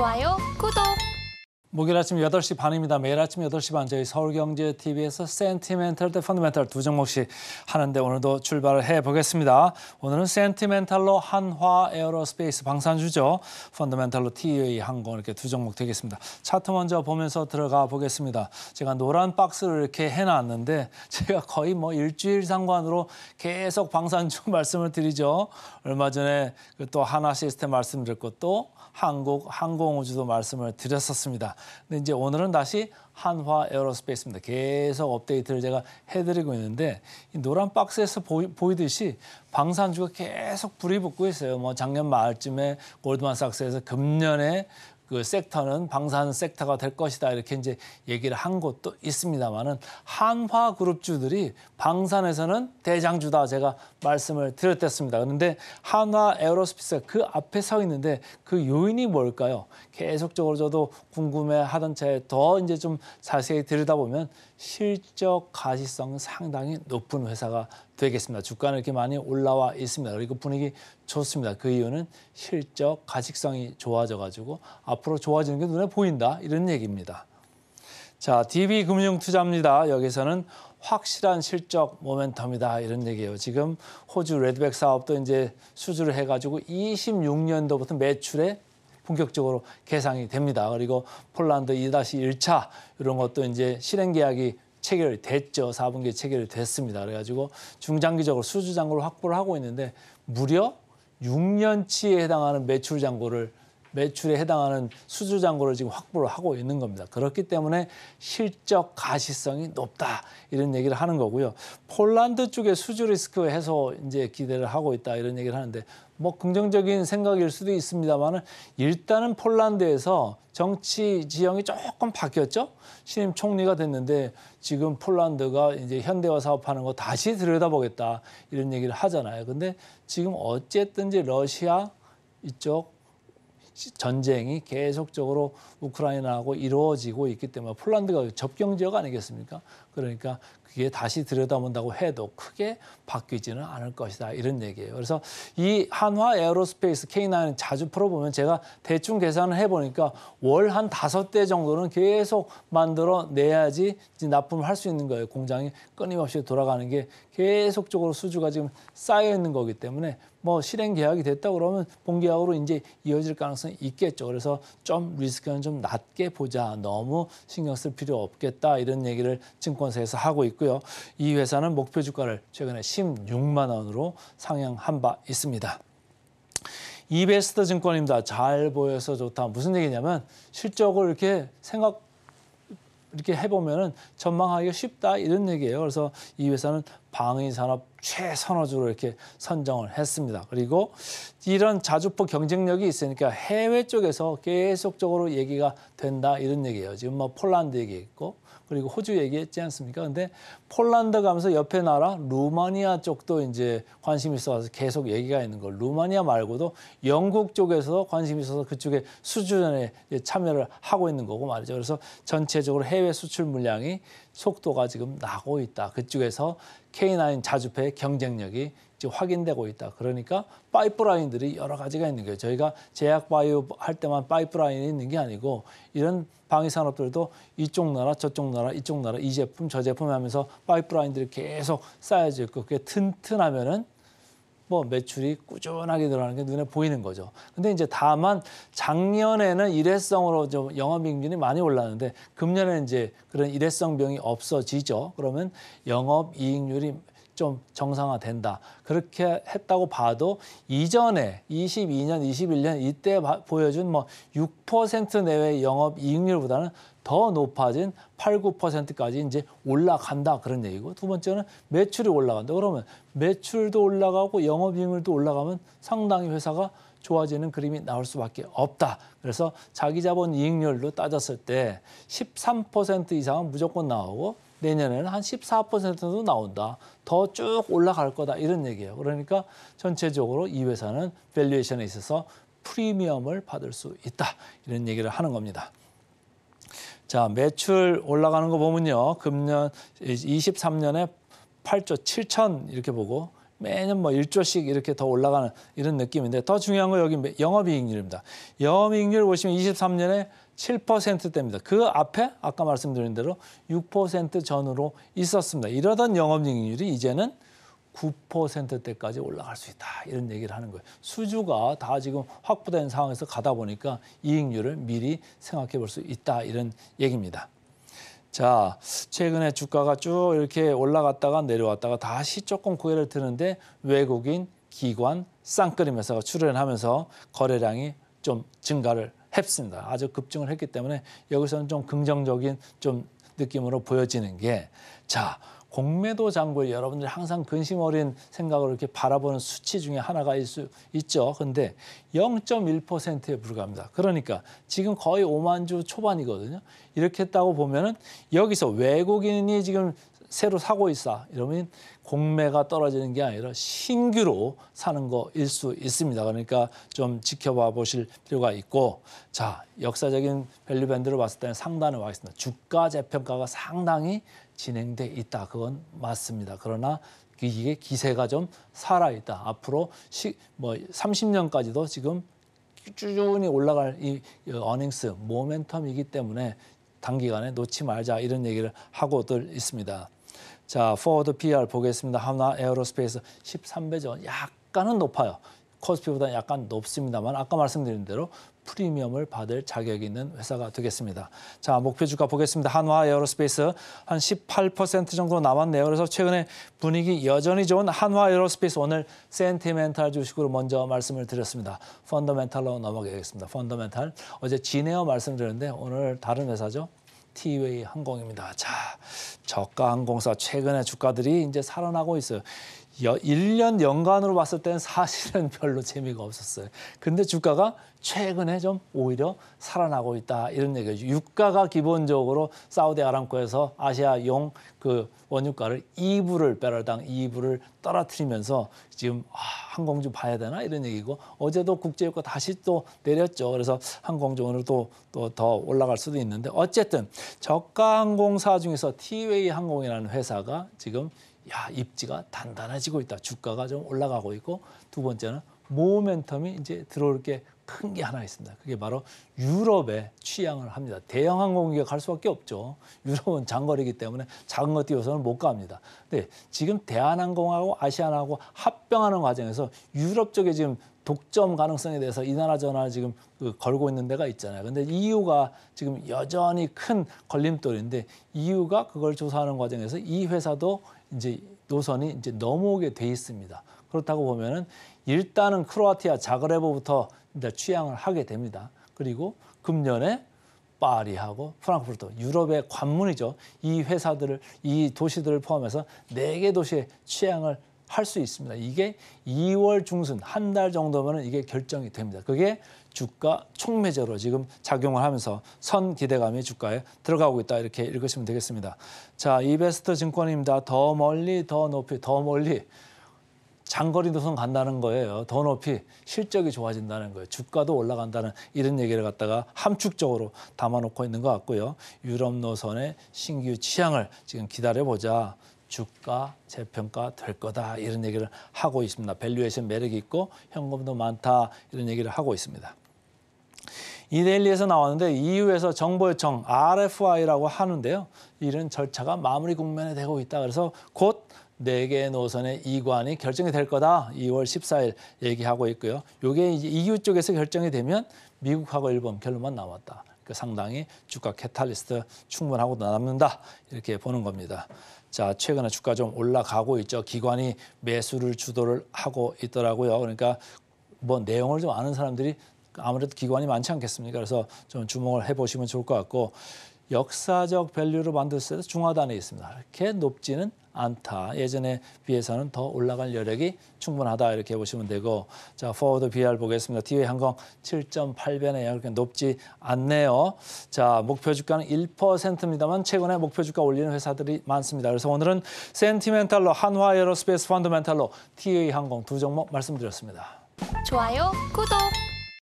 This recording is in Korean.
좋아요, 구독! 목요일 아침 8시 반입니다. 매일 아침 8시 반 저희 서울경제TV에서 센티멘탈 대 펀드멘탈 두 종목씩 하는데 오늘도 출발을 해보겠습니다. 오늘은 센티멘탈로 한화 에어로스페이스 방산주죠. 펀드멘탈로 TUA 항공 이렇게 두 종목 되겠습니다. 차트 먼저 보면서 들어가 보겠습니다. 제가 노란 박스를 이렇게 해놨는데 제가 거의 뭐 일주일 상관으로 계속 방산주 말씀을 드리죠. 얼마 전에 그 또 하나 시스템 말씀드렸고 또 한국 항공우주도 말씀을 드렸었습니다. 근데 이제 오늘은 다시 한화 에어로스페이스입니다. 계속 업데이트를 제가 해드리고 있는데 이 노란 박스에서 보이, 보이 듯이 방산주가 계속 불이 붙고 있어요. 뭐 작년 말쯤에 골드만삭스에서 금년에 그 섹터는 방산 섹터가 될 것이다 이렇게 이제 얘기를 한곳도 있습니다만은 한화 그룹주들이 방산에서는 대장주다 제가 말씀을 드렸댔습니다. 그런데 한화 에어로스피스가 그 앞에 서 있는데 그 요인이 뭘까요? 계속적으로 저도 궁금해하던 채더 이제 좀 자세히 들여다보면 실적 가시성 상당히 높은 회사가 되겠습니다. 주가는 이렇게 많이 올라와 있습니다. 그리고 분위기 좋습니다. 그 이유는 실적 가식성이 좋아져 가지고 앞으로 좋아지는 게 눈에 보인다 이런 얘기입니다. 자, DB 금융 투자입니다. 여기서는 확실한 실적 모멘텀이다 이런 얘기예요. 지금 호주 레드백 사업도 이제 수주를 해가지고 26년도부터 매출에 본격적으로 계상이 됩니다. 그리고 폴란드 2-1차 이런 것도 이제 실행 계약이 체결이 됐죠. 4분기에 체결이 됐습니다. 그래가지고 중장기적으로 수주 잔고를 확보를 하고 있는데 무려 6년치에 해당하는 매출 잔고를 매출에 해당하는 수주 잔고를 지금 확보를 하고 있는 겁니다. 그렇기 때문에 실적 가시성이 높다 이런 얘기를 하는 거고요. 폴란드 쪽의 수주 리스크 해소 이제 기대를 하고 있다 이런 얘기를 하는데 뭐 긍정적인 생각일 수도 있습니다만은 일단은 폴란드에서 정치 지형이 조금 바뀌었죠. 신임 총리가 됐는데 지금 폴란드가 이제 현대화 사업하는 거 다시 들여다보겠다 이런 얘기를 하잖아요. 근데 지금 어쨌든지 러시아 이쪽 전쟁이 계속적으로 우크라이나하고 이루어지고 있기 때문에 폴란드가 접경 지역 아니겠습니까? 그러니까 그게 다시 들여다본다고 해도 크게 바뀌지는 않을 것이다 이런 얘기예요. 그래서 이 한화 에어로스페이스 K9 자주 풀어보면 제가 대충 계산을 해보니까 월 한 다섯 대 정도는 계속 만들어 내야지 이제 납품을 할 수 있는 거예요. 공장이 끊임없이 돌아가는 게 계속적으로 수주가 지금 쌓여 있는 거기 때문에 뭐 실행 계약이 됐다 그러면 본계약으로 이제 이어질 가능성이 있겠죠. 그래서 좀 리스크는 좀 낮게 보자. 너무 신경 쓸 필요 없겠다. 이런 얘기를 증권사에서 하고 있고요. 이 회사는 목표 주가를 최근에 16만 원으로 상향한 바 있습니다. 이베스트 증권입니다. 잘 보여서 좋다. 무슨 얘기냐면 실적을 이렇게 생각 이렇게 해보면은 전망하기가 쉽다 이런 얘기예요. 그래서 이 회사는 방위 산업 최선호주로 이렇게 선정을 했습니다. 그리고 이런 자주포 경쟁력이 있으니까 해외 쪽에서 계속적으로 얘기가 된다 이런 얘기예요. 지금 뭐 폴란드 얘기 있고 그리고 호주 얘기했지 않습니까? 근데 폴란드 가면서 옆에 나라 루마니아 쪽도 이제 관심이 있어서 계속 얘기가 있는 걸 루마니아 말고도 영국 쪽에서 관심이 있어서 그쪽에 수주전에 참여를 하고 있는 거고 말이죠. 그래서 전체적으로 해외 수출 물량이 속도가 지금 나고 있다. 그쪽에서 K9 자주폐의 경쟁력이 지금 확인되고 있다. 그러니까 파이프라인들이 여러 가지가 있는 거예요. 저희가 제약 바이오 할 때만 파이프라인이 있는 게 아니고 이런 방위 산업들도 이쪽 나라 저쪽 나라 이쪽 나라 이 제품 저 제품 하면서 파이프라인들이 계속 쌓여져 있고 그게 튼튼하면은 뭐 매출이 꾸준하게 늘어나는 게 눈에 보이는 거죠. 근데 이제 다만 작년에는 일회성으로 좀 영업이익률이 많이 올랐는데 금년에 이제 그런 일회성 병이 없어지죠. 그러면 영업이익률이 좀 정상화된다. 그렇게 했다고 봐도 이전에 22년, 21년 이때 보여준 뭐 6% 내외 영업 이익률보다는 더 높아진 8, 9%까지 이제 올라간다 그런 얘기고 두 번째는 매출이 올라간다. 그러면 매출도 올라가고 영업 이익률도 올라가면 상당히 회사가 좋아지는 그림이 나올 수밖에 없다. 그래서 자기 자본 이익률로 따졌을 때 13% 이상은 무조건 나오고 내년에는 한 14%도 나온다. 더 쭉 올라갈 거다. 이런 얘기예요. 그러니까 전체적으로 이 회사는 밸류에이션에 있어서 프리미엄을 받을 수 있다. 이런 얘기를 하는 겁니다. 자, 매출 올라가는 거 보면요. 금년 23년에 8조 7천 이렇게 보고 매년 뭐 1조씩 이렇게 더 올라가는 이런 느낌인데 더 중요한 거 여기 영업이익률입니다. 영업이익률 보시면 23년에 7%대입니다. 그 앞에 아까 말씀드린 대로 6% 전으로 있었습니다. 이러던 영업이익률이 이제는 9%대까지 올라갈 수 있다. 이런 얘기를 하는 거예요. 수주가 다 지금 확보된 상황에서 가다 보니까 이익률을 미리 생각해 볼 수 있다. 이런 얘기입니다. 자, 최근에 주가가 쭉 이렇게 올라갔다가 내려왔다가 다시 조금 고개를 드는데 외국인 기관 쌍끌이 매사가 출연하면서 거래량이 좀 증가를 했습니다. 아주 급증을 했기 때문에 여기서는 좀 긍정적인 좀 느낌으로 보여지는 게 자, 공매도 장부에 여러분들이 항상 근심 어린 생각으로 이렇게 바라보는 수치 중에 하나가 있, 있죠. 근데 0.1%에 불과합니다. 그러니까 지금 거의 5만 주 초반이거든요. 이렇게 했다고 보면은 여기서 외국인이 지금 새로 사고 있어. 이러면 공매가 떨어지는 게 아니라 신규로 사는 거일 수 있습니다. 그러니까 좀 지켜봐 보실 필요가 있고 자 역사적인 밸류밴드로 봤을 때는 상단에 와 있습니다. 주가 재평가가 상당히 진행돼 있다. 그건 맞습니다. 그러나 이게 기세가 좀 살아 있다. 앞으로 시, 뭐 30년까지도 지금 꾸준히 올라갈 이 어닝스 모멘텀이기 때문에 단기간에 놓지 말자 이런 얘기를 하고들 있습니다. 자, 포워드 PR 보겠습니다. 하나 에어로스페이스 13배죠. 약간은 높아요. 코스피보다 약간 높습니다만 아까 말씀드린 대로 프리미엄을 받을 자격이 있는 회사가 되겠습니다. 자, 목표 주가 보겠습니다. 한화 에어로스페이스 한 18% 정도 남았네요. 그래서 최근에 분위기 여전히 좋은 한화 에어로스페이스 오늘 센티멘탈 주식으로 먼저 말씀을 드렸습니다. 펀더멘탈로 넘어가겠습니다. 펀더멘탈 어제 진에어 말씀드렸는데 오늘 다른 회사죠. 티웨이 항공입니다. 자, 저가 항공사 최근에 주가들이 이제 살아나고 있어요. 여, 1년 연간으로 봤을 때는 사실은 별로 재미가 없었어요. 근데 주가가 최근에 좀 오히려 살아나고 있다 이런 얘기죠. 유가가 기본적으로 사우디아람코에서 아시아용 그 원유가를 2불을 배럴당 2불을 떨어뜨리면서 지금 아, 항공주 봐야 되나 이런 얘기고 어제도 국제유가 다시 또 내렸죠. 그래서 항공주오늘 또또 더 올라갈 수도 있는데 어쨌든 저가 항공사 중에서 티웨이 항공이라는 회사가 지금 야 입지가 단단해지고 있다. 주가가 좀 올라가고 있고 두 번째는 모멘텀이 이제 들어올 게 큰 게 하나 있습니다. 그게 바로 유럽에 취향을 합니다. 대형 항공기가 갈 수밖에 없죠. 유럽은 장거리이기 때문에 작은 것 띄워서는 못 갑니다. 근데 지금 대한항공하고 아시아나하고 합병하는 과정에서 유럽 쪽에 지금 독점 가능성에 대해서 이 나라 저 나라 지금 그 걸고 있는 데가 있잖아요. 근데 이유가 e 지금 여전히 큰 걸림돌인데 이유가 e 그걸 조사하는 과정에서 이 회사도 이제 노선이 이제 넘어오게 돼 있습니다. 그렇다고 보면은 일단은 크로아티아 자그레보부터 이제 취향을 하게 됩니다. 그리고 금년에 파리하고 프랑크푸르트 유럽의 관문이죠. 이 회사들을 이 도시들을 포함해서 네 개 도시의 취향을 할수 있습니다. 이게 2월 중순 한 달 정도면 은 이게 결정이 됩니다. 그게 주가 촉매제로 지금 작용을 하면서 선 기대감이 주가에 들어가고 있다 이렇게 읽으시면 되겠습니다. 자, 이베스트 증권입니다. 더 멀리 더 높이 더 멀리 장거리 노선 간다는 거예요. 더 높이 실적이 좋아진다는 거예요. 주가도 올라간다는 이런 얘기를 갖다가 함축적으로 담아놓고 있는 것 같고요. 유럽 노선의 신규 취향을 지금 기다려보자. 주가 재평가 될 거다 이런 얘기를 하고 있습니다. 밸류에이션 매력 있고 현금도 많다 이런 얘기를 하고 있습니다. 이데일리에서 나왔는데 EU에서 정보요청 RFI라고 하는데요. 이런 절차가 마무리 국면에 되고 있다. 그래서 곧 4개 노선의 이관이 결정이 될 거다. 2월 14일 얘기하고 있고요. 이게 이제 EU 쪽에서 결정이 되면 미국하고 일본 결론만 나왔다 그러니까 상당히 주가 캐탈리스트 충분하고 도 남는다. 이렇게 보는 겁니다. 자, 최근에 주가 좀 올라가고 있죠. 기관이 매수를 주도를 하고 있더라고요. 그러니까 뭐 내용을 좀 아는 사람들이 아무래도 기관이 많지 않겠습니까? 그래서 좀 주목을 해보시면 좋을 것 같고 역사적 밸류로 만들었을 때 중하단에 있습니다. 이렇게 높지는 않다. 예전에 비해서는 더 올라갈 여력이 충분하다 이렇게 보시면 되고 자 포워드 BR 보겠습니다. 티웨이 항공 7.8배네요. 그렇게 높지 않네요. 자 목표 주가는 1%입니다만 최근에 목표 주가 올리는 회사들이 많습니다. 그래서 오늘은 센티멘탈로 한화 에어로스페이스 펀드멘탈로 티웨이 항공 두 종목 말씀드렸습니다. 좋아요, 구독.